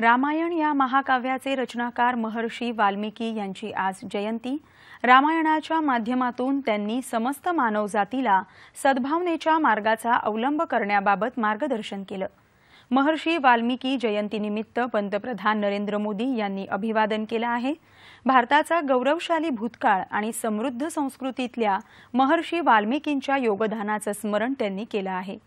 रामायण या महाकाव्याचे रचनाकार महर्षी वाल्मिकी यांची आज जयंती रामायणाच्या माध्यमातून त्यांनी समस्त मानवजातीला सद्भावनेच्या मार्गाचा अवलंब करण्याबाबत मार्गदर्शन केलं महर्षी वाल्मिकी जयंतीनिमित्त पंतप्रधान नरेंद्र मोदी यांनी अभिवादन केलं आहे भारताचा गौरवशाली भूतकाळ आणि समृद्ध संस्कृतीतल्या महर्षी वाल्मिकींच्या योगदानाचं स्मरण त्यांनी केलं आहे